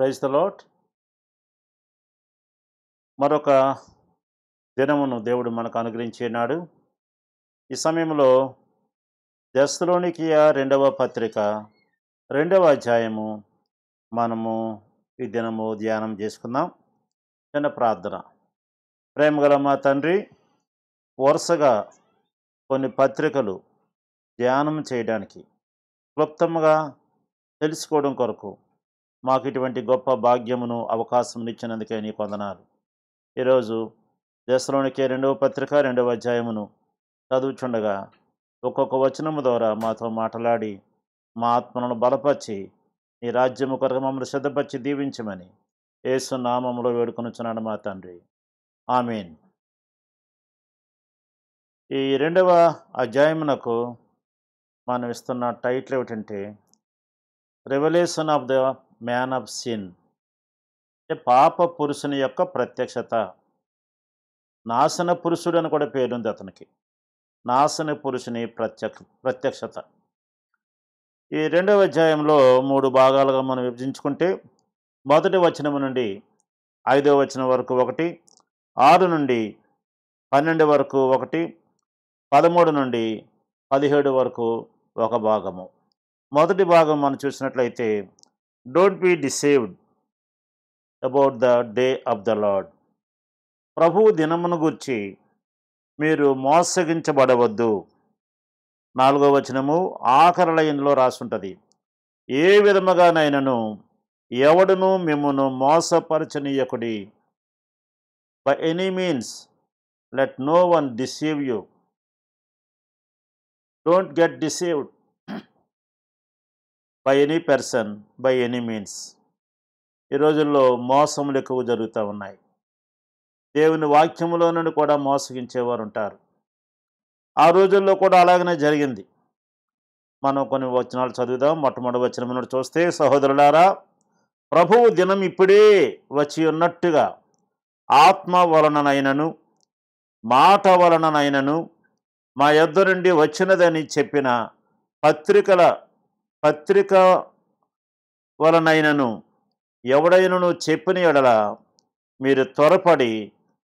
praise the lot మరొక దినమును దేవుడు మనకు అనుగ్రహించినాడు ఈ సమయంలో దశలోనికి రెండవ పత్రిక రెండవ అధ్యాయము మనము ఈ దినము ధ్యానం చేసుకుందాం చిన్న ప్రార్థన ప్రేమగల మా తండ్రి వరుసగా కొన్ని పత్రికలు ధ్యానం చేయడానికి క్లుప్తంగా తెలుసుకోవడం కొరకు మాకు ఇటువంటి గొప్ప భాగ్యమును అవకాశమునిచ్చినందుకే నీ కొందనాలు ఈరోజు దశలోనికే రెండవ పత్రిక రెండవ అధ్యాయమును చదువుచుండగా ఒక్కొక్క వచనము ద్వారా మాతో మాట్లాడి మా ఆత్మలను బలపరిచి నీ రాజ్యము కొరకు మమ్మల్ని శ్రద్ధపరిచి దీవించమని యేసు నామములో వేడుకొనుచున్నాడు మా తండ్రి ఆమెన్ ఈ రెండవ అధ్యాయమునకు మనం ఇస్తున్న టైటిల్ ఏమిటంటే revolution of the man of sin అంటే పాప పురుషుని యొక్క ప్రత్యక్షత నాశన పురుషుడు అని కూడా పేరుంది అతనికి నాశన పురుషుని ప్రత్యక్ష ప్రత్యక్షత ఈ రెండవ అధ్యాయంలో మూడు భాగాలుగా మనం విభజించుకుంటే మొదటి వచనం నుండి ఐదవ వచనం వరకు ఒకటి ఆరు నుండి పన్నెండు వరకు ఒకటి పదమూడు నుండి పదిహేడు వరకు ఒక భాగము మొదటి భాగం మనం చూసినట్లయితే don't be deceived about the day of the lord ప్రభువు దినమును గుర్చి మీరు మోసగించబడవద్దు నాలుగో వచనము ఆఖరల ఇందులో రాసుంటుంది ఏ విధముగానైనను ఎవడును మిమ్మను మోసపరచనీయకుడి by any means let no one deceive you don't get deceived by any person by any means ఈ రోజుల్లో మోసములు ఎక్కువ జరుగుతూ ఉన్నాయి దేవుని వాక్యంలో నుండి కూడా మోసగించేవారు ఉంటారు ఆ రోజుల్లో కూడా అలాగనే జరిగింది మనం కొన్ని వచనాలు చదువుదాం మొట్టమొదటి వచ్చిన నుండి చూస్తే సహోదరులారా ప్రభువు దినం ఇప్పుడే వచ్చి ఉన్నట్టుగా ఆత్మ వలననైనను మాట వలననైనను మా యొద్ద నుండి వచ్చినదని చెప్పిన పత్రికల పత్రిక వలనైనను ఎవడైనను చెప్పిన ఎడల మీరు త్వరపడి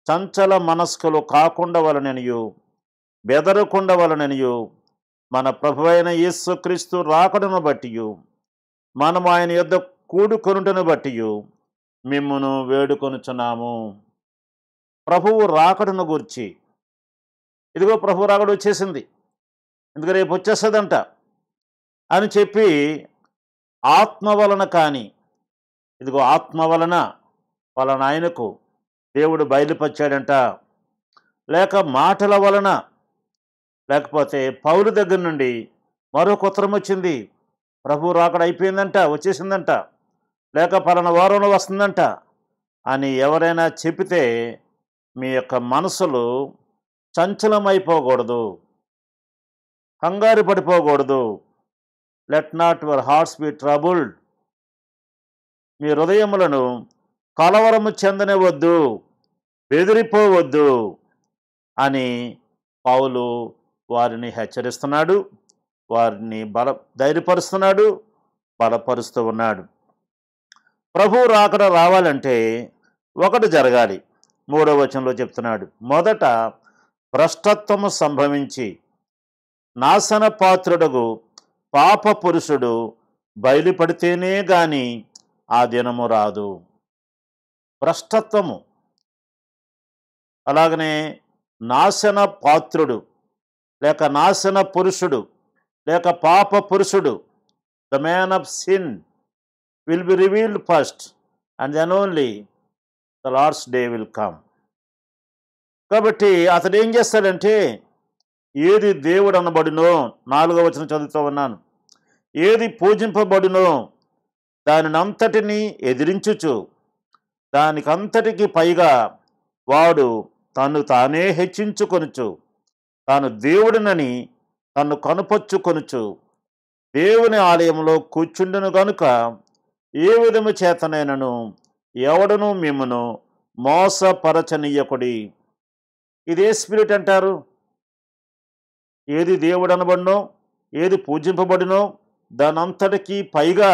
చంచల మనస్కులు కాకుండా వలనయు బెదరకుండా వలననియు మన ప్రభు అయిన యేసుక్రీస్తు రాకడను బట్టి మనం ఆయన యొద్ద కూడుకొనుటను బట్టి మిమ్మును వేడుకొనుచున్నాము ప్రభువు రాకడను గురించి ఇదిగో ప్రభు రాకడు వచ్చేసింది ఇందుకు రేపు వచ్చేస్తుందంట అని చెప్పి ఆత్మ వలన కానీ ఇదిగో ఆత్మ వలన వాళ్ళ నాయనకు దేవుడు బయలుపరిచాడంట లేక మాటల వలన లేకపోతే పౌరు దగ్గర నుండి మరొక ఉత్తరం వచ్చింది ప్రభు రాకడ అయిపోయిందంట వచ్చేసిందంట లేక పలానా వారంలో వస్తుందంట అని ఎవరైనా చెబితే మీ యొక్క మనసులు చంచలమైపోకూడదు కంగారు పడిపోకూడదు let not your hearts be troubled మీ హృదయములను కలవరము చెందనివద్దు బెదిరిపోవద్దు అని పౌలు వారిని హెచ్చరిస్తున్నాడు వారిని బల ధైర్యపరుస్తున్నాడు బలపరుస్తూ ఉన్నాడు ప్రభు రాకడ రావాలంటే ఒకటి జరగాలి మూడో వచనంలో చెప్తున్నాడు మొదట భ్రష్టత్వము సంభవించి నాశన పాత్రుడుగు పాప పురుషుడు బయలుపడితేనే గాని ఆ దినము రాదు భ్రష్టత్వము అలాగనే నాశన పాత్రుడు లేక నాశన పురుషుడు లేక పాప పురుషుడు the man of sin will be revealed first and then only the Lord's day will come కాబట్టి అతడు ఏం చేస్తాడంటే ఏది దేవుడు అనబడినో నాలుగో వచనం చదువుతూ ఉన్నాను ఏది పూజింపబడినో దానినంతటిని ఎదిరించుచు దానికంతటికి పైగా వాడు తను తానే హెచ్చించుకొనుచు తాను దేవుడినని తను కనుపొచ్చుకొనుచు దేవుని ఆలయంలో కూర్చుండును గనుక ఏ విధము చేతనైనను ఎవడను మిమ్మను మోసపరచనీయకుడి ఇదే స్పిరిట్ అంటారు ఏది దేవుడు అనబడినో ఏది పూజింపబడినో దానంతటికీ పైగా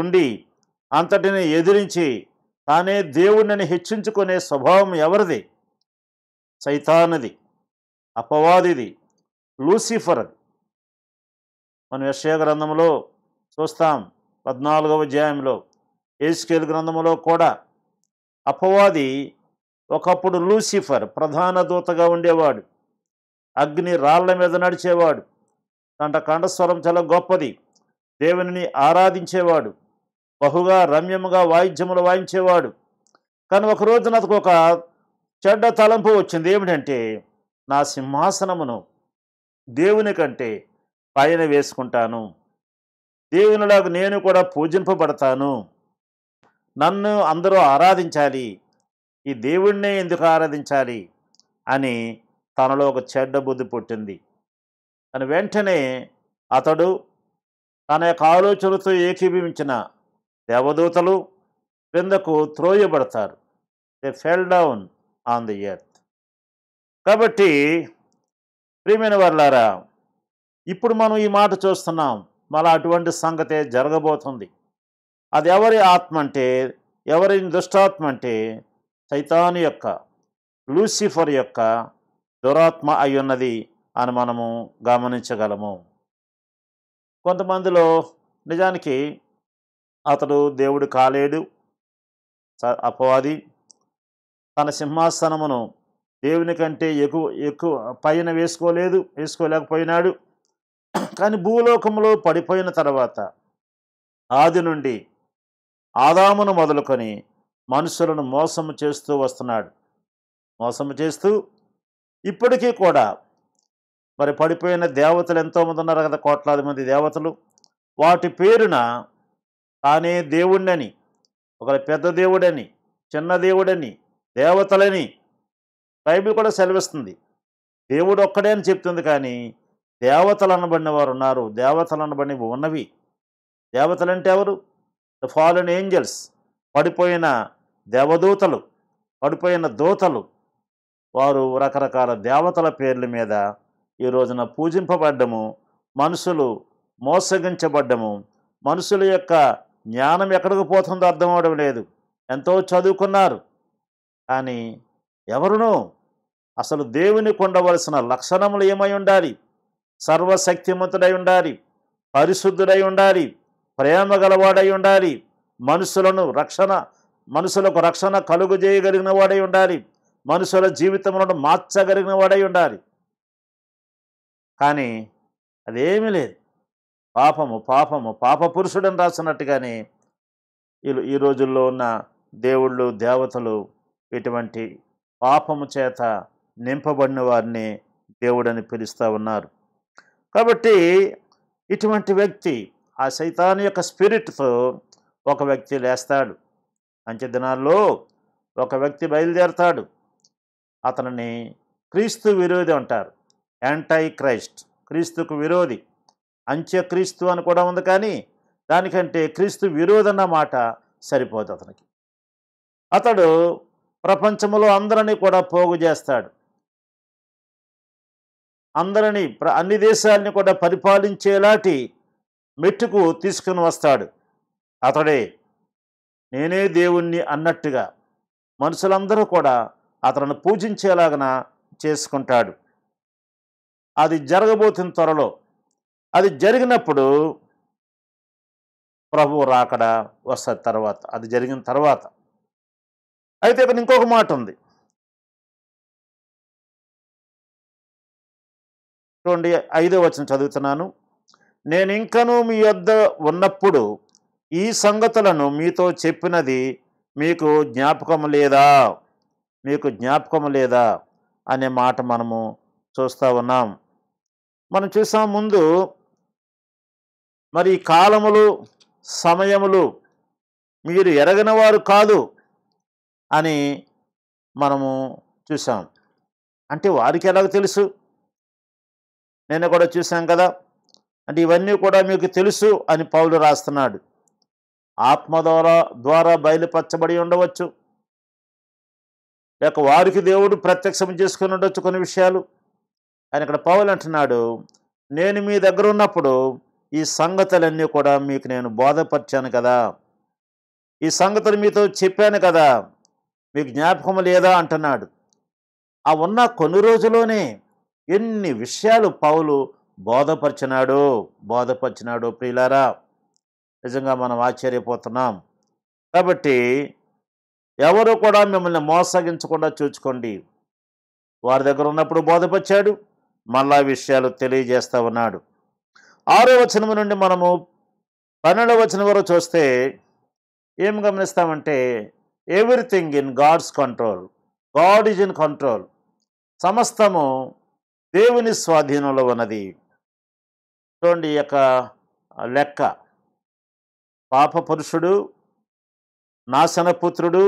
ఉండి అంతటిని ఎదిరించి తానే దేవుడిని హెచ్చించుకునే స్వభావం ఎవరిది సైతానది అపవాదిది లూసిఫర్ అది మనం యశయ గ్రంథంలో చూస్తాం పద్నాలుగవ అధ్యాయంలో ఏస్కేల్ గ్రంథంలో కూడా అపవాది ఒకప్పుడు లూసిఫర్ ప్రధాన దూతగా ఉండేవాడు అగ్ని రాళ్ల మీద నడిచేవాడు తంట కండస్వరం చాలా గొప్పది దేవుని ఆరాధించేవాడు బహుగా రమ్యముగా వాయిద్యములు వాయించేవాడు కానీ ఒక రోజు ఒక చెడ్డ తలంపు వచ్చింది ఏమిటంటే నా సింహాసనమును దేవుని కంటే పైన వేసుకుంటాను దేవునిలాగా నేను కూడా పూజింపబడతాను నన్ను అందరూ ఆరాధించాలి ఈ దేవుణ్ణే ఎందుకు ఆరాధించాలి అని తనలో ఒక చెడ్డ బుద్ధి పుట్టింది అని వెంటనే అతడు తన యొక్క ఆలోచనతో ఏకీభవించిన దేవదూతలు క్రిందకు త్రోయబడతారు they fell down on the earth కాబట్టి ప్రియమైన వర్లారా ఇప్పుడు మనం ఈ మాట చూస్తున్నాం మళ్ళీ అటువంటి సంగతే జరగబోతుంది అది ఎవరి ఆత్మ అంటే ఎవరి దుష్టాత్మ అంటే సైతాను యొక్క లూసిఫర్ యొక్క దురాత్మ అయ్యున్నది అని మనము గమనించగలము కొంతమందిలో నిజానికి అతడు దేవుడు కాలేడు అపవాది తన సింహాసనమును దేవుని కంటే ఎక్కువ ఎక్కువ పైన వేసుకోలేదు వేసుకోలేకపోయినాడు కానీ భూలోకంలో పడిపోయిన తర్వాత ఆది నుండి ఆదామును మొదలుకొని మనుషులను మోసము చేస్తూ వస్తున్నాడు మోసము చేస్తూ ఇప్పటికీ కూడా మరి పడిపోయిన దేవతలు ఎంతోమంది ఉన్నారు కదా కోట్లాది మంది దేవతలు వాటి పేరున తానే దేవుణ్ణని ఒక పెద్ద దేవుడని చిన్న దేవుడని దేవతలని బైబిల్ కూడా సెలవిస్తుంది దేవుడు ఒక్కడే అని చెప్తుంది కానీ దేవతలు అనబడిన వారు ఉన్నారు దేవతలు అనబడి ఉన్నవి దేవతలు అంటే ఎవరు ద ఫాలన్ ఏంజల్స్ పడిపోయిన దేవదూతలు పడిపోయిన దూతలు వారు రకరకాల దేవతల పేర్ల మీద ఈ రోజున పూజింపబడ్డము మనుషులు మోసగించబడ్డము మనుషుల యొక్క జ్ఞానం ఎక్కడికి పోతుందో అర్థం అవడం లేదు ఎంతో చదువుకున్నారు కానీ ఎవరునో అసలు దేవుని కొండవలసిన లక్షణములు ఏమై ఉండాలి సర్వశక్తిమంతుడై ఉండాలి పరిశుద్ధుడై ఉండాలి ప్రేమ గలవాడై ఉండాలి మనుషులను రక్షణ మనుషులకు రక్షణ కలుగు చేయగలిగిన వాడై ఉండాలి మనుషుల జీవితంలో మార్చగలిగిన వాడై ఉండాలి కానీ అదేమీ లేదు పాపము పాపము పాప పురుషుడని రాసినట్టుగానే ఈ రోజుల్లో ఉన్న దేవుళ్ళు దేవతలు ఇటువంటి పాపము చేత నింపబడిన వారిని దేవుడని పిలుస్తూ ఉన్నారు కాబట్టి ఇటువంటి వ్యక్తి ఆ సైతాన్ యొక్క స్పిరిట్తో ఒక వ్యక్తి లేస్తాడు అంచె దినాల్లో ఒక వ్యక్తి బయలుదేరతాడు అతనిని క్రీస్తు విరోధి అంటారు యాంటై క్రైస్ట్ క్రీస్తుకు విరోధి అంత్యక్రీస్తు అని కూడా ఉంది కానీ దానికంటే క్రీస్తు అన్న మాట సరిపోదు అతనికి అతడు ప్రపంచంలో అందరినీ కూడా పోగు చేస్తాడు అందరినీ అన్ని దేశాలని కూడా పరిపాలించేలాంటి మెట్టుకు తీసుకుని వస్తాడు అతడే నేనే దేవుణ్ణి అన్నట్టుగా మనుషులందరూ కూడా అతను పూజించేలాగన చేసుకుంటాడు అది జరగబోతున్న త్వరలో అది జరిగినప్పుడు ప్రభువు రాకడా వస్తుంది తర్వాత అది జరిగిన తర్వాత అయితే ఇక్కడ ఇంకొక మాట ఉంది చూడండి ఐదో వచ్చిన చదువుతున్నాను నేను ఇంకను మీ వద్ద ఉన్నప్పుడు ఈ సంగతులను మీతో చెప్పినది మీకు జ్ఞాపకం లేదా మీకు జ్ఞాపకం లేదా అనే మాట మనము చూస్తూ ఉన్నాం మనం చూసాం ముందు మరి కాలములు సమయములు మీరు ఎరగనవారు కాదు అని మనము చూసాం అంటే వారికి ఎలాగ తెలుసు నేను కూడా చూసాం కదా అంటే ఇవన్నీ కూడా మీకు తెలుసు అని పౌలు రాస్తున్నాడు ఆత్మ ద్వారా ద్వారా బయలుపరచబడి ఉండవచ్చు లేక వారికి దేవుడు ప్రత్యక్షం చేసుకుని ఉండొచ్చు కొన్ని విషయాలు ఆయన ఇక్కడ పావులు అంటున్నాడు నేను మీ దగ్గర ఉన్నప్పుడు ఈ సంగతులన్నీ కూడా మీకు నేను బోధపరిచాను కదా ఈ సంగతులు మీతో చెప్పాను కదా మీకు జ్ఞాపకం లేదా అంటున్నాడు ఆ ఉన్న కొన్ని రోజుల్లోనే ఎన్ని విషయాలు పావులు బోధపరిచినాడు బోధపరిచినాడు ప్రియులారా నిజంగా మనం ఆశ్చర్యపోతున్నాం కాబట్టి ఎవరు కూడా మిమ్మల్ని మోసగించకుండా చూచుకోండి వారి దగ్గర ఉన్నప్పుడు బోధపచ్చాడు మళ్ళా విషయాలు తెలియజేస్తా ఉన్నాడు ఆరో వచనం నుండి మనము పన్నెండవ వచనం వరకు చూస్తే ఏం గమనిస్తామంటే everything in God's control God is in control సమస్తము దేవుని స్వాధీనంలో ఉన్నది చూడండి యొక్క లెక్క పాప పురుషుడు నాశనపుత్రుడు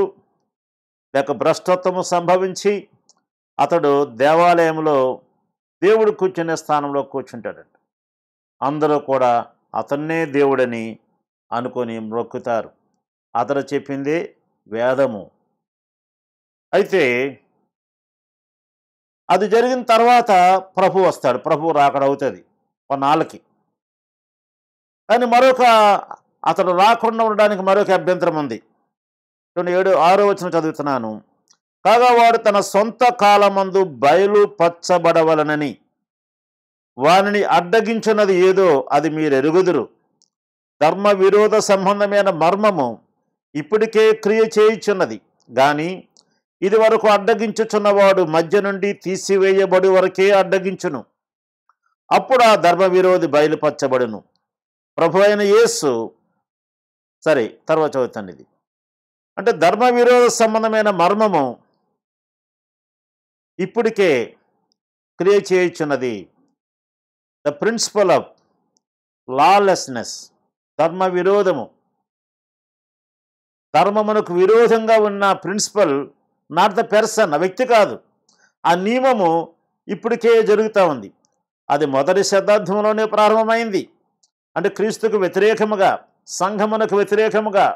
లేక భ్రష్టత్వము సంభవించి అతడు దేవాలయంలో దేవుడు కూర్చునే స్థానంలో కూర్చుంటాడంట అందరూ కూడా అతన్నే దేవుడని అనుకొని మొక్కుతారు అతడు చెప్పింది వేదము అయితే అది జరిగిన తర్వాత ప్రభు వస్తాడు ప్రభు రాకడవుతుంది కొన్నాళ్ళకి కానీ మరొక అతడు రాకుండా ఉండడానికి మరొక అభ్యంతరం ఉంది రెండు ఏడు ఆరో వచ్చిన చదువుతున్నాను కాగా వాడు తన సొంత కాలమందు బయలు పచ్చబడవలనని వాని అడ్డగించున్నది ఏదో అది మీరు ఎరుగుదురు ధర్మ విరోధ సంబంధమైన మర్మము ఇప్పటికే క్రియ చేయుచున్నది కానీ ఇది వరకు అడ్డగించుచున్నవాడు మధ్య నుండి తీసివేయబడి వరకే అడ్డగించును అప్పుడు ఆ ధర్మ విరోధి బయలుపరచబడును ప్రభు అయిన యేసు సరే తర్వాత చదువుతాను ఇది అంటే ధర్మ విరోధ సంబంధమైన మర్మము ఇప్పటికే క్రియేట్ చేయుచున్నది ద ప్రిన్సిపల్ ఆఫ్ లాలెస్నెస్ ధర్మ విరోధము ధర్మమునకు విరోధంగా ఉన్న ప్రిన్సిపల్ నాట్ ద పెర్సన్ ఆ వ్యక్తి కాదు ఆ నియమము ఇప్పటికే జరుగుతూ ఉంది అది మొదటి శతాబ్దంలోనే ప్రారంభమైంది అంటే క్రీస్తుకు వ్యతిరేకముగా సంఘమునకు వ్యతిరేకముగా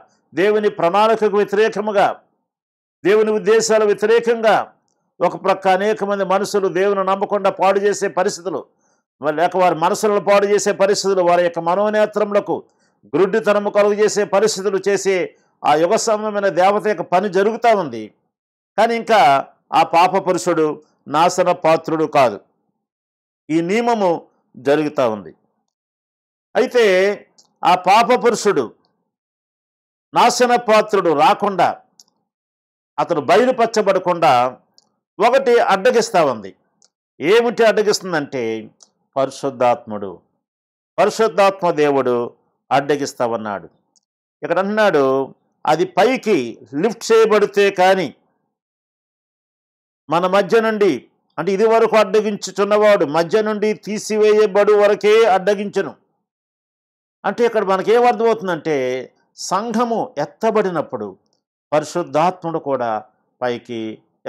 దేవుని ప్రణాళికకు వ్యతిరేకముగా దేవుని ఉద్దేశాల వ్యతిరేకంగా ఒక ప్రక్క అనేక మంది మనుషులు దేవుని నమ్మకుండా పాడు చేసే పరిస్థితులు లేక వారి మనసులను పాడు చేసే పరిస్థితులు వారి యొక్క మనోనేత్రములకు గ్రుడ్డితనము కలుగు చేసే పరిస్థితులు చేసే ఆ యుగ సమయమైన దేవత యొక్క పని జరుగుతూ ఉంది కానీ ఇంకా ఆ పాప పురుషుడు నాశన పాత్రుడు కాదు ఈ నియమము జరుగుతూ ఉంది అయితే ఆ పాప పురుషుడు నాశన పాత్రుడు రాకుండా అతను బయలుపరచబడకుండా ఒకటి అడ్డగిస్తూ ఉంది ఏమిటి అడ్డగిస్తుందంటే పరిశుద్ధాత్ముడు పరిశుద్ధాత్మ దేవుడు ఉన్నాడు ఇక్కడ అన్నాడు అది పైకి లిఫ్ట్ చేయబడితే కానీ మన మధ్య నుండి అంటే ఇది వరకు అడ్డగించుచున్నవాడు మధ్య నుండి తీసివేయబడు వరకే అడ్డగించను అంటే ఇక్కడ మనకేం అర్థమవుతుందంటే సంఘము ఎత్తబడినప్పుడు పరిశుద్ధాత్ముడు కూడా పైకి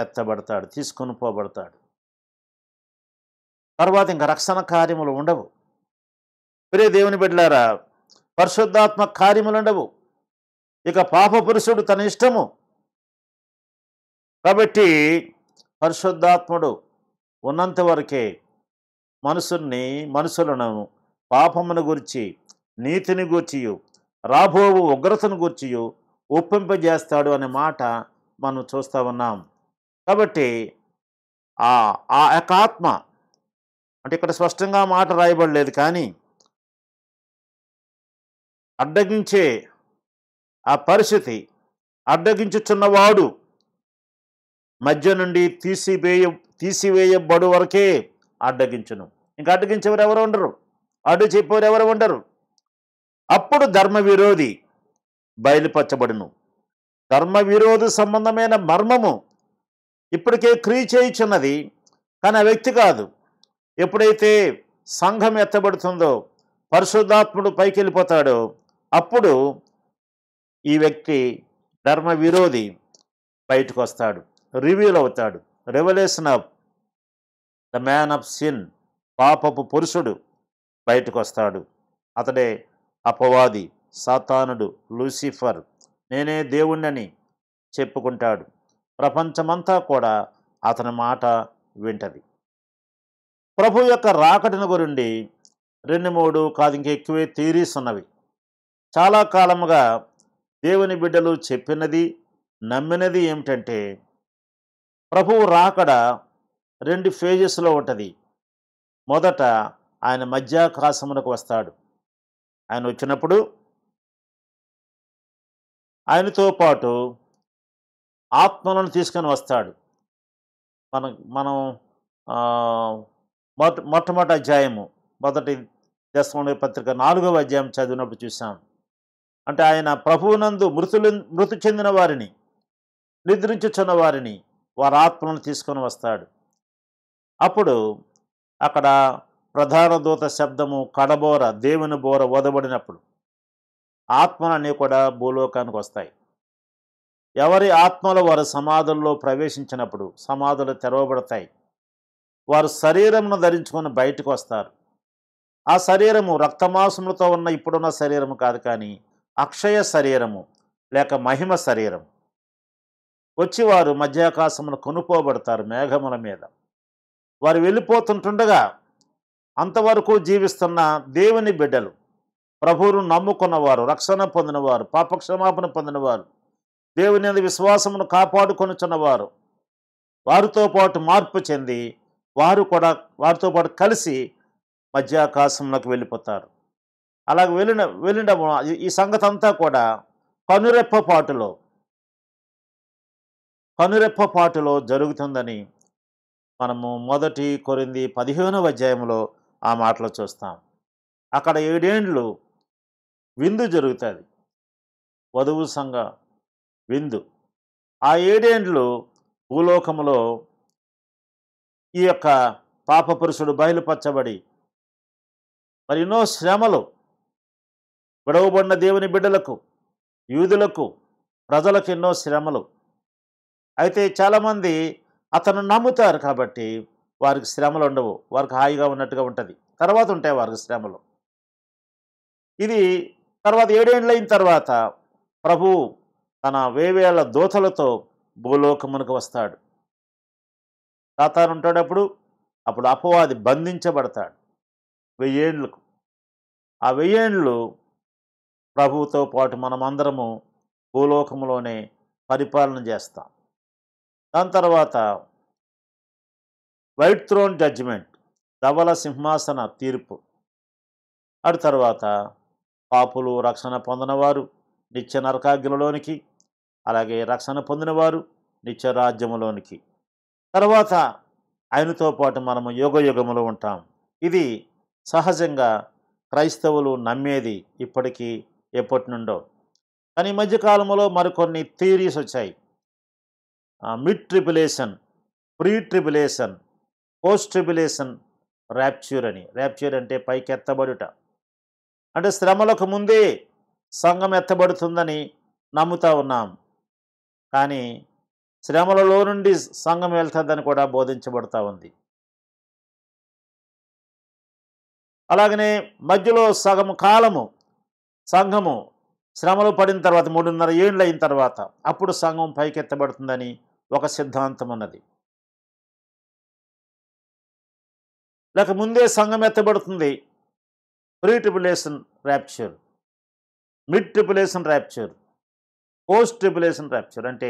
ఎత్తబడతాడు తీసుకొని పోబడతాడు తర్వాత ఇంకా రక్షణ కార్యములు ఉండవు ప్రే దేవుని బిడ్డలారా పరిశుద్ధాత్మ కార్యములు ఉండవు ఇక పాప పురుషుడు తన ఇష్టము కాబట్టి పరిశుద్ధాత్ముడు ఉన్నంత వరకే మనసుని మనుషులను పాపమును గురించి నీతిని గూర్చియు రాబోవు ఉగ్రతను గూర్చియు ఒప్పింపజేస్తాడు అనే మాట మనం చూస్తూ ఉన్నాం కాబట్టి ఆ ఆ యొక్క ఆత్మ అంటే ఇక్కడ స్పష్టంగా మాట రాయబడలేదు కానీ అడ్డగించే ఆ పరిస్థితి అడ్డగించుచున్నవాడు మధ్య నుండి తీసివేయ తీసివేయబడు వరకే అడ్డగించును ఇంకా అడ్డగించేవారు ఎవరు ఉండరు అడ్డు చెప్పేవారు ఎవరు ఉండరు అప్పుడు ధర్మ విరోధి బయలుపరచబడును ధర్మ విరోధి సంబంధమైన మర్మము ఇప్పటికే క్రియ చేయుచున్నది కానీ ఆ వ్యక్తి కాదు ఎప్పుడైతే సంఘం ఎత్తబడుతుందో పరిశుద్ధాత్ముడు పైకి వెళ్ళిపోతాడో అప్పుడు ఈ వ్యక్తి ధర్మ విరోధి బయటకు వస్తాడు రివ్యూల్ అవుతాడు revolution of the man of sin పాపపు పురుషుడు బయటకు వస్తాడు అతడే అపవాది సాతానుడు లూసిఫర్ నేనే దేవుణ్ణని చెప్పుకుంటాడు ప్రపంచమంతా కూడా అతని మాట వింటది ప్రభు యొక్క రాకటిన గురించి రెండు మూడు కాదు ఇంకెక్కువే థీరీస్ ఉన్నవి చాలా కాలముగా దేవుని బిడ్డలు చెప్పినది నమ్మినది ఏమిటంటే ప్రభువు రాకడ రెండు ఫేజెస్లో ఉంటుంది మొదట ఆయన మధ్యాకాశమునకు వస్తాడు ఆయన వచ్చినప్పుడు ఆయనతో పాటు ఆత్మలను తీసుకొని వస్తాడు మనం మనం మొట్ట మొట్టమొదటి అధ్యాయము మొదటి దశమంలో పత్రిక నాలుగవ అధ్యాయం చదివినప్పుడు చూసాం అంటే ఆయన ప్రభువునందు మృతులు మృతి చెందిన వారిని నిద్రించుచున్న వారిని వారి ఆత్మలను తీసుకొని వస్తాడు అప్పుడు అక్కడ ప్రధాన దూత శబ్దము కడబోర దేవుని బోర వదబడినప్పుడు ఆత్మలన్నీ కూడా భూలోకానికి వస్తాయి ఎవరి ఆత్మలు వారు సమాధుల్లో ప్రవేశించినప్పుడు సమాధులు తెరవబడతాయి వారు శరీరమును ధరించుకొని బయటకు వస్తారు ఆ శరీరము రక్తమాసములతో ఉన్న ఇప్పుడున్న శరీరము కాదు కానీ అక్షయ శరీరము లేక మహిమ శరీరం వచ్చి వారు మధ్యాకాశమును కొనుక్కోబడతారు మేఘముల మీద వారు వెళ్ళిపోతుంటుండగా అంతవరకు జీవిస్తున్న దేవుని బిడ్డలు ప్రభువును నమ్ముకున్నవారు రక్షణ పొందినవారు పాపక్షమాపణ పొందినవారు దేవుని అందు విశ్వాసమును కాపాడుకొనుచున్నవారు వారితో పాటు మార్పు చెంది వారు కూడా వారితో పాటు కలిసి మధ్యాకాశంలోకి వెళ్ళిపోతారు అలాగ వెళ్ళిన వెళ్ళిన ఈ సంగతి అంతా కూడా కనురెప్ప పాటులో కనురెప్ప పాటులో జరుగుతుందని మనము మొదటి కొరింది పదిహేనవ అధ్యాయంలో ఆ మాటలు చూస్తాం అక్కడ ఏడేండ్లు విందు జరుగుతుంది వధువు సంఘ విందు ఆ ఏడేండ్లు భూలోకములో ఈ యొక్క పాపపురుషుడు బయలుపరచబడి మరి ఎన్నో శ్రమలు విడవబడిన దేవుని బిడ్డలకు యూదులకు ప్రజలకు ఎన్నో శ్రమలు అయితే చాలామంది అతను నమ్ముతారు కాబట్టి వారికి శ్రమలు ఉండవు వారికి హాయిగా ఉన్నట్టుగా ఉంటుంది తర్వాత ఉంటాయి వారికి శ్రమలు ఇది తర్వాత ఏడేళ్ళైన తర్వాత ప్రభు తన వేవేళ్ల దోతలతో భూలోకమునకు వస్తాడు తాతారు ఉంటాడప్పుడు అప్పుడు అపవాది బంధించబడతాడు వెయ్యేండ్లకు ఆ వెయ్యేండ్లు ప్రభువుతో పాటు మనమందరము భూలోకంలోనే పరిపాలన చేస్తాం దాని తర్వాత వైట్ థ్రోన్ జడ్జిమెంట్ ధవల సింహాసన తీర్పు అటు తర్వాత పాపులు రక్షణ పొందినవారు నిత్య నరకాగ్నిలోనికి అలాగే రక్షణ పొందినవారు నిత్య రాజ్యములోనికి తర్వాత ఆయనతో పాటు మనము యుగములో ఉంటాం ఇది సహజంగా క్రైస్తవులు నమ్మేది ఇప్పటికీ ఎప్పటి నుండో కానీ మధ్యకాలంలో మరికొన్ని థియరీస్ వచ్చాయి mid tribulation pre tribulation post tribulation rapture అని ర్యాప్చ్యూర్ అంటే పైకెత్తబడుట అంటే శ్రమలకు ముందే సంఘం ఎత్తబడుతుందని నమ్ముతా ఉన్నాం కానీ శ్రమలలో నుండి సంఘం వెళ్తుందని కూడా బోధించబడుతూ ఉంది అలాగనే మధ్యలో సగం కాలము సంఘము శ్రమలు పడిన తర్వాత మూడున్నర ఏళ్ళు అయిన తర్వాత అప్పుడు సంఘం పైకెత్తబడుతుందని ఒక సిద్ధాంతం ఉన్నది లేక ముందే సంఘం ఎత్తబడుతుంది pre tribulation rapture mid tribulation rapture post tribulation rapture అంటే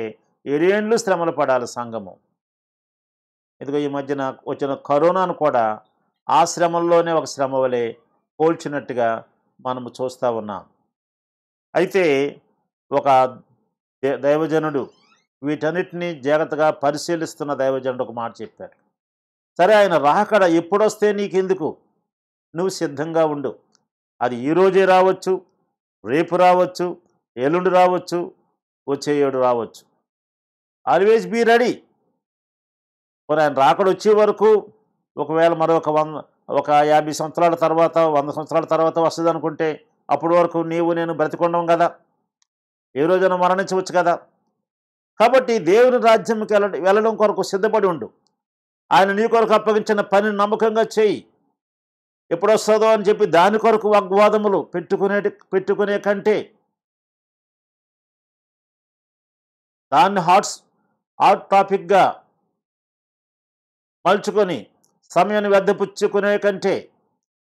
ఎరేండ్లు శ్రమలు పడాలి సంఘము ఇదిగో ఈ మధ్యన వచ్చిన కరోనాను కూడా ఆ శ్రమల్లోనే ఒక శ్రమ వలె పోల్చినట్టుగా మనము చూస్తూ ఉన్నాం అయితే ఒక దైవజనుడు వీటన్నిటినీ జాగ్రత్తగా పరిశీలిస్తున్న దైవజనుడు ఒక మాట చెప్పాడు సరే ఆయన రాకడ ఎప్పుడొస్తే నీకెందుకు నువ్వు సిద్ధంగా ఉండు అది ఈరోజే రావచ్చు రేపు రావచ్చు ఎల్లుండి రావచ్చు వచ్చే ఏడు రావచ్చు ఆల్వేజ్ బీ రెడీ మరి ఆయన రాకడొచ్చే వరకు ఒకవేళ మరొక వంద ఒక యాభై సంవత్సరాల తర్వాత వంద సంవత్సరాల తర్వాత వస్తుంది అనుకుంటే అప్పటి వరకు నీవు నేను బ్రతికొండం కదా ఏ రోజైనా మరణించవచ్చు కదా కాబట్టి దేవుని రాజ్యంకి వెళ్ళడం కొరకు సిద్ధపడి ఉండు ఆయన నీ కొరకు అప్పగించిన పని నమ్మకంగా చేయి ఎప్పుడొస్తుందో అని చెప్పి దాని కొరకు వాగ్వాదములు పెట్టుకునే పెట్టుకునే కంటే దాన్ని హాట్స్ హాట్ టాపిక్గా మలుచుకొని సమయాన్ని వ్యర్థపుచ్చుకునే కంటే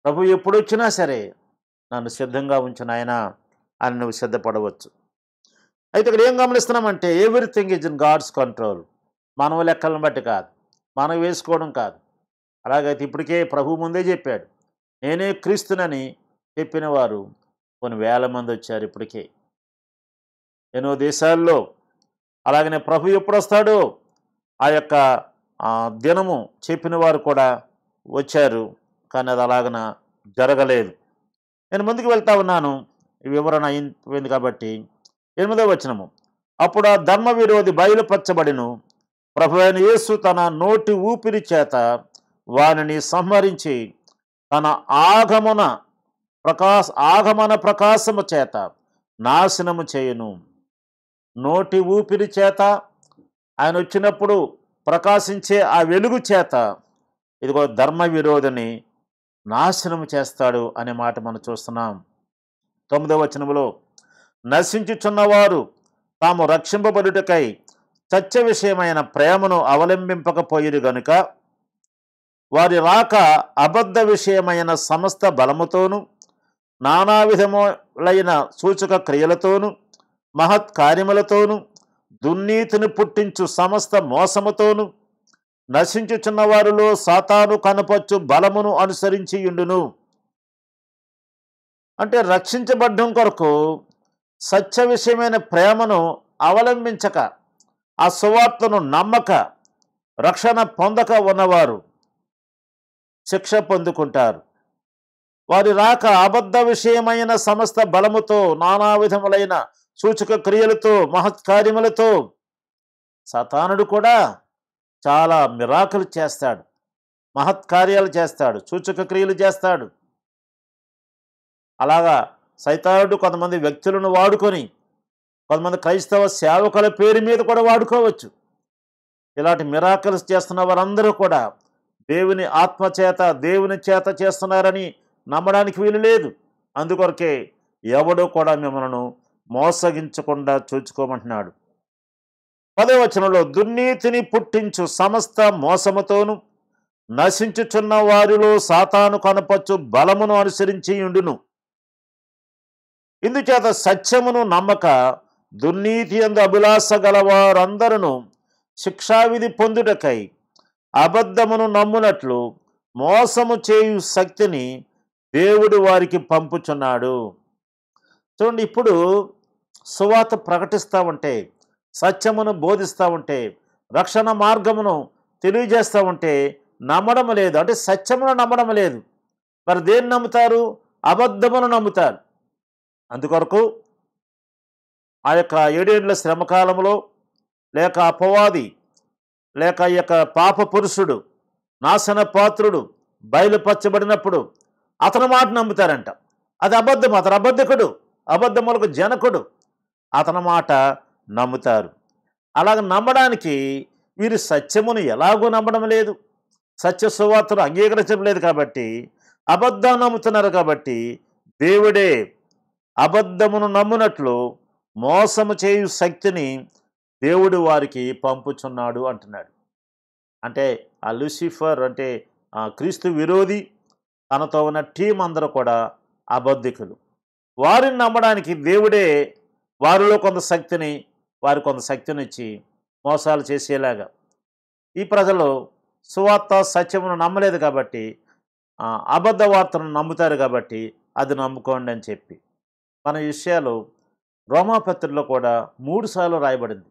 ప్రభు ఎప్పుడు వచ్చినా సరే నన్ను సిద్ధంగా ఉంచిన ఆయన అని నువ్వు సిద్ధపడవచ్చు అయితే ఇక్కడ ఏం గమనిస్తున్నామంటే everything is in God's control మనవ లెక్కలను బట్టి కాదు మనం వేసుకోవడం కాదు అలాగైతే ఇప్పటికే ప్రభు ముందే చెప్పాడు నేనే క్రీస్తునని చెప్పిన వారు కొన్ని వేల మంది వచ్చారు ఇప్పటికే ఎన్నో దేశాల్లో అలాగనే ప్రభు ఎప్పుడు వస్తాడో ఆ యొక్క దినము చెప్పిన వారు కూడా వచ్చారు కానీ అది అలాగన జరగలేదు నేను ముందుకు వెళ్తా ఉన్నాను వివరణ అయిపోయింది కాబట్టి ఎనిమిదో వచ్చినము అప్పుడు ఆ ధర్మ విరోధి బయలుపరచబడిను ప్రభు అయిన యేసు తన నోటి ఊపిరి చేత వాని సంహరించి తన ఆగమన ప్రకాశ ఆగమన ప్రకాశము చేత నాశనము చేయను నోటి ఊపిరి చేత ఆయన వచ్చినప్పుడు ప్రకాశించే ఆ వెలుగు చేత ఇదిగో ధర్మ విరోధిని నాశనం చేస్తాడు అనే మాట మనం చూస్తున్నాం తొమ్మిదవ వచనంలో నశించుచున్నవారు తాము రక్షింపబడుటకై సత్య విషయమైన ప్రేమను అవలంబింపకపోయిరు గనుక వారి రాక అబద్ధ విషయమైన సమస్త బలముతోనూ నానా విధములైన సూచక క్రియలతోనూ మహత్ కార్యములతోనూ దుర్నీతిని పుట్టించు సమస్త మోసముతోనూ నశించుచున్న వారిలో సాతాను కనపచ్చు బలమును అనుసరించి ఇండును అంటే రక్షించబడ్డం కొరకు సత్య విషయమైన ప్రేమను అవలంబించక ఆ సువార్తను నమ్మక రక్షణ పొందక ఉన్నవారు శిక్ష పొందుకుంటారు వారి రాక అబద్ధ విషయమైన సమస్త బలముతో నానా విధములైన సూచక క్రియలతో మహత్కార్యములతో సతానుడు కూడా చాలా మిరాకులు చేస్తాడు మహత్కార్యాలు చేస్తాడు సూచక క్రియలు చేస్తాడు అలాగా సైతానుడు కొంతమంది వ్యక్తులను వాడుకొని కొంతమంది క్రైస్తవ సేవకుల పేరు మీద కూడా వాడుకోవచ్చు ఇలాంటి మిరాకల్స్ చేస్తున్న వారందరూ కూడా దేవుని ఆత్మచేత దేవుని చేత చేస్తున్నారని నమ్మడానికి వీలు లేదు అందుకొరకే ఎవడో కూడా మిమ్మల్ని మోసగించకుండా చూచుకోమంటున్నాడు పదవచనంలో దుర్నీతిని పుట్టించు సమస్త మోసముతోను నశించుచున్న వారిలో సాతాను కనపచ్చు బలమును అనుసరించి ఉండును ఇందుచేత సత్యమును నమ్మక దుర్నీతి అందు అభిలాష గలవారందరూ శిక్షావిధి పొందుటకై అబద్ధమును నమ్మునట్లు మోసము చేయు శక్తిని దేవుడు వారికి పంపుచున్నాడు చూడండి ఇప్పుడు సువాత ప్రకటిస్తూ ఉంటే సత్యమును బోధిస్తూ ఉంటే రక్షణ మార్గమును తెలియజేస్తూ ఉంటే నమ్మడం లేదు అంటే సత్యమును నమ్మడం లేదు మరి దేన్ని నమ్ముతారు అబద్ధమును నమ్ముతారు అందుకొరకు ఆ యొక్క ఏడేళ్ల శ్రమకాలంలో లేక అపవాది లేక ఈ యొక్క పాప పురుషుడు నాశన పాత్రుడు బయలుపరచబడినప్పుడు అతని మాట నమ్ముతారంట అది అబద్ధం అతను అబద్ధకుడు అబద్ధములకు జనకుడు అతని మాట నమ్ముతారు అలాగ నమ్మడానికి వీరు సత్యమును ఎలాగూ నమ్మడం లేదు సత్య సువార్తను అంగీకరించడం లేదు కాబట్టి అబద్ధాన్ని నమ్ముతున్నారు కాబట్టి దేవుడే అబద్ధమును నమ్మునట్లు మోసము చేయు శక్తిని దేవుడు వారికి పంపుచున్నాడు అంటున్నాడు అంటే ఆ లూసిఫర్ అంటే క్రీస్తు విరోధి తనతో ఉన్న టీం అందరూ కూడా అబద్ధికులు వారిని నమ్మడానికి దేవుడే వారిలో కొంత శక్తిని వారి కొంత శక్తినిచ్చి మోసాలు చేసేలాగా ఈ ప్రజలు సువార్త సత్యమును నమ్మలేదు కాబట్టి అబద్ధ వార్తను నమ్ముతారు కాబట్టి అది నమ్ముకోండి అని చెప్పి మన విషయాలు రోమాపత్రిలో కూడా మూడుసార్లు రాయబడింది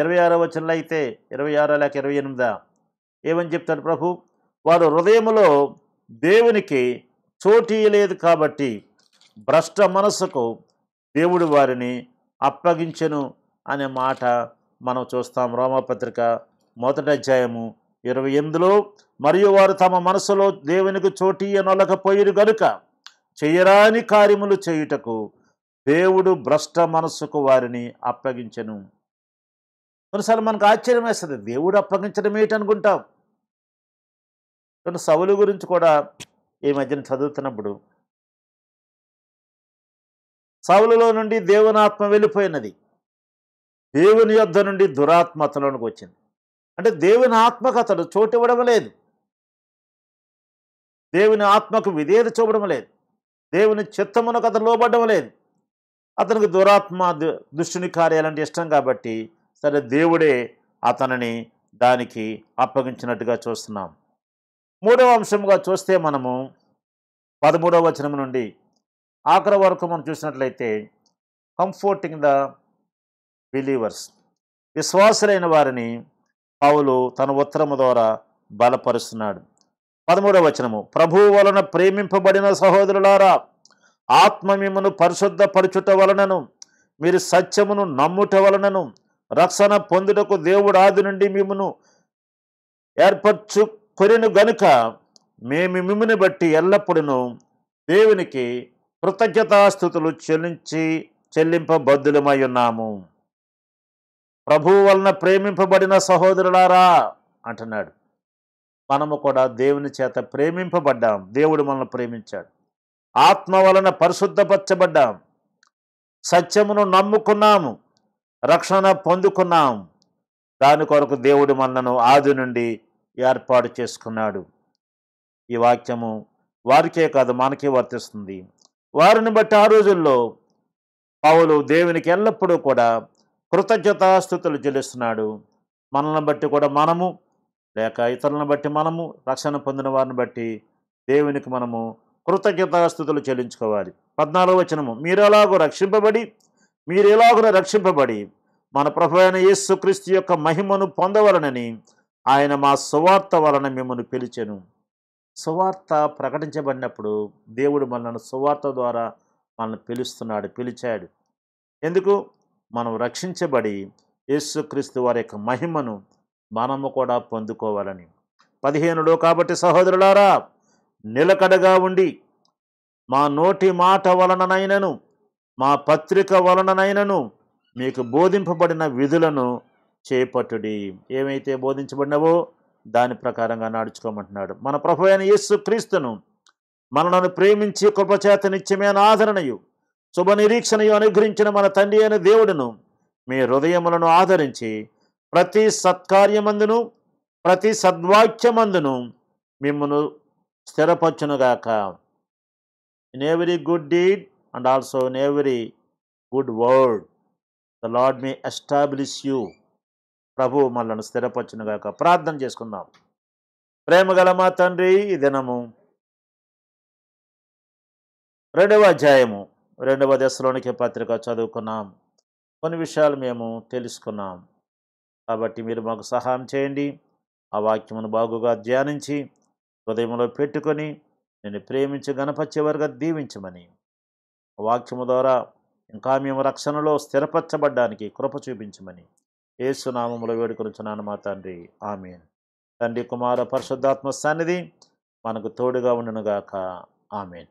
ఇరవై ఆరో వచనంలో అయితే ఇరవై ఆరో లేక ఇరవై ఎనిమిదా ఏమని చెప్తాడు ప్రభు వారు హృదయములో దేవునికి చోటీ లేదు కాబట్టి భ్రష్ట మనస్సుకు దేవుడు వారిని అప్పగించెను అనే మాట మనం చూస్తాం రోమపత్రిక మొదటి అధ్యాయము ఇరవై ఎనిమిదిలో మరియు వారు తమ మనసులో దేవునికి చోటీ అనొలకపోయిరు గనుక చేయరాని కార్యములు చేయుటకు దేవుడు భ్రష్ట మనస్సుకు వారిని అప్పగించను కొన్నిసార్లు మనకు ఆశ్చర్యం వేస్తుంది దేవుడు అప్పగించడం అనుకుంటాం కొన్ని సవులు గురించి కూడా ఈ మధ్యన చదువుతున్నప్పుడు సవులలో నుండి దేవునాత్మ వెళ్ళిపోయినది దేవుని యొద్ నుండి దురాత్మ వచ్చింది అంటే దేవుని ఆత్మకు అతడు చోటు ఇవ్వడం లేదు దేవుని ఆత్మకు విధేయత చూపడం లేదు దేవుని చిత్తమునకు అతను లోబడడం లేదు అతనికి దురాత్మ దుష్టుని కార్యాలంటే ఇష్టం కాబట్టి సరే దేవుడే అతనిని దానికి అప్పగించినట్టుగా చూస్తున్నాం మూడవ అంశంగా చూస్తే మనము పదమూడవ వచనం నుండి ఆఖరి వరకు మనం చూసినట్లయితే కంఫోర్టింగ్ ద బిలీవర్స్ విశ్వాసులైన వారిని పావులు తన ఉత్తరము ద్వారా బలపరుస్తున్నాడు పదమూడవ వచనము ప్రభువు వలన ప్రేమింపబడిన సహోదరులారా ఆత్మ మిమ్మను పరిశుద్ధపరచుట వలనను మీరు సత్యమును నమ్ముట వలనను రక్షణ పొందుటకు దేవుడు ఆది నుండి మిమ్మను ఏర్పరచుకొనిను గనుక మేము మిమ్మని బట్టి ఎల్లప్పుడూ దేవునికి కృతజ్ఞతాస్థుతులు చెల్లించి చెల్లింపబద్ధులమై ఉన్నాము ప్రభువు వలన ప్రేమింపబడిన సహోదరులారా అంటున్నాడు మనము కూడా దేవుని చేత ప్రేమింపబడ్డాం దేవుడు మనల్ని ప్రేమించాడు ఆత్మ వలన పరిశుద్ధపరచబడ్డాం సత్యమును నమ్ముకున్నాము రక్షణ పొందుకున్నాం దాని కొరకు దేవుడు మనను ఆది నుండి ఏర్పాటు చేసుకున్నాడు ఈ వాక్యము వారికే కాదు మనకే వర్తిస్తుంది వారిని బట్టి ఆ రోజుల్లో పావులు దేవునికి ఎల్లప్పుడూ కూడా కృతజ్ఞతాస్థుతులు చెల్లిస్తున్నాడు మనల్ని బట్టి కూడా మనము లేక ఇతరులను బట్టి మనము రక్షణ పొందిన వారిని బట్టి దేవునికి మనము కృతజ్ఞతాస్థుతులు చెల్లించుకోవాలి పద్నాలుగు వచనము మీరెలాగో రక్షింపబడి మీరు ఎలాగో రక్షింపబడి మన ప్రభు అయిన యేసుక్రీస్తు యొక్క మహిమను పొందవలనని ఆయన మా సువార్త వలన మిమ్మల్ని పిలిచెను సువార్త ప్రకటించబడినప్పుడు దేవుడు మనల్ని సువార్త ద్వారా మనల్ని పిలుస్తున్నాడు పిలిచాడు ఎందుకు మనం రక్షించబడి యేసుక్రీస్తు వారి యొక్క మహిమను మనము కూడా పొందుకోవాలని పదిహేనుడు కాబట్టి సహోదరులారా నిలకడగా ఉండి మా నోటి మాట వలననైనను మా పత్రిక వలననైనను మీకు బోధింపబడిన విధులను చేపట్టుడి ఏమైతే బోధించబడినవో దాని ప్రకారంగా నడుచుకోమంటున్నాడు మన ప్రభు అయిన యేసు క్రీస్తును మనలను ప్రేమించి కృపచేత నిత్యమైన ఆదరణయు శుభ నిరీక్షణయు అనుగ్రహించిన మన తండ్రి అయిన దేవుడును మీ హృదయములను ఆదరించి ప్రతి సత్కార్యమందును ప్రతి సద్వాక్యమందును మిమ్మను స్థిరపరచునుగాక in every good deed and also in every good word the Lord me establish you ప్రభు మనలను స్థిరపరచునుగాక ప్రార్థన చేసుకుందాం ప్రేమగల మా తండ్రి ఈ దినము రెండవ అధ్యాయము రెండవ దశలోనికి పత్రిక చదువుకున్నాం కొన్ని విషయాలు మేము తెలుసుకున్నాం కాబట్టి మీరు మాకు సహాయం చేయండి ఆ వాక్యమును బాగుగా ధ్యానించి హృదయంలో పెట్టుకొని నేను ప్రేమించి గణపరిచే వారిగా దీవించమని వాక్యము ద్వారా ఇంకా మేము రక్షణలో స్థిరపరచబడ్డానికి కృప చూపించమని ఏసునామములో వేడుకొనిచున్నాను మా తండ్రి ఆమె తండ్రి కుమార పరిశుద్ధాత్మ సన్నిధి మనకు తోడుగా ఉండునుగాక ఆమెన్